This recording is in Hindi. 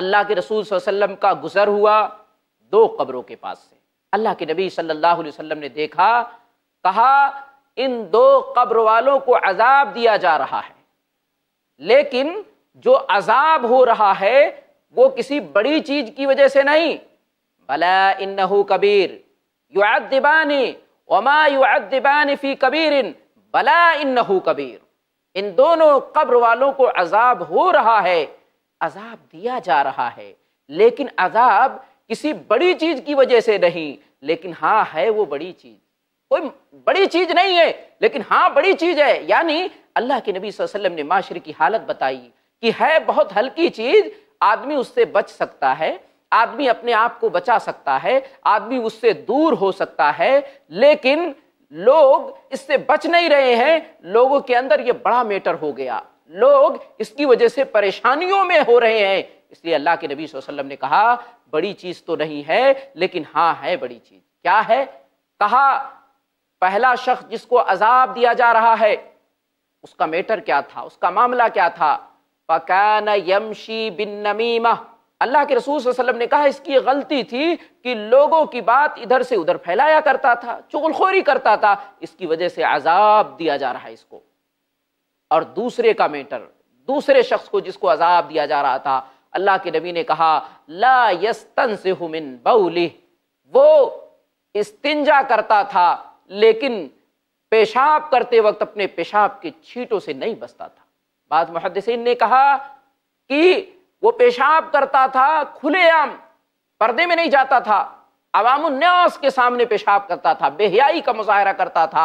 अल्लाह के रसूल वसल्लम का गुजर हुआ दो कब्रों के पास से अल्लाह के नबी सल्लल्लाहु अलैहि वसल्लम ने देखा कहा इन दो कब्र वालों को अजाब दिया जा रहा है लेकिन जो अजाब हो रहा है वो किसी बड़ी चीज की वजह से नहीं भला इन कबीर युद्दिबानी वमा युद्दिबानी फी कबीर भला इन कबीर इन दोनों कब्र वालों को अजाब हो रहा है अजाब दिया जा रहा है लेकिन अजाब किसी बड़ी चीज की वजह से नहीं लेकिन हाँ है वो बड़ी चीज कोई बड़ी चीज नहीं है लेकिन हाँ बड़ी चीज है यानी अल्लाह के नबी वसल्लम ने माशरे की हालत बताई कि है बहुत हल्की चीज आदमी उससे बच सकता है आदमी अपने आप को बचा सकता है आदमी उससे दूर हो सकता है लेकिन लोग इससे बच नहीं रहे हैं लोगों के अंदर ये बड़ा मैटर हो गया लोग इसकी वजह से परेशानियों में हो रहे हैं इसलिए अल्लाह के नबी वसल्लम ने कहा बड़ी चीज़ तो नहीं है लेकिन हाँ है बड़ी चीज़ क्या है कहा पहला शख्स जिसको अजाब दिया जा रहा है उसका मैटर क्या था उसका मामला क्या था पकान यमशी बिन नमीमा अल्लाह के रसूल वसल्लम ने कहा इसकी गलती थी कि लोगों की बात इधर से उधर फैलाया करता था चुगलखोरी करता था इसकी वजह से अजाब दिया जा रहा है इसको और दूसरे का मेटर दूसरे शख्स को जिसको अजाब दिया जा रहा था अल्लाह के नबी ने कहा लास्तन से हुमिन बउली वो इस्तिंजा करता था लेकिन पेशाब करते वक्त अपने पेशाब के छीटों से नहीं बचता था बाद मुहदसिन ने कहा कि वो पेशाब करता था खुलेआम पर्दे में नहीं जाता था अवाम के सामने पेशाब करता था बेहयाई का मुजाहरा करता था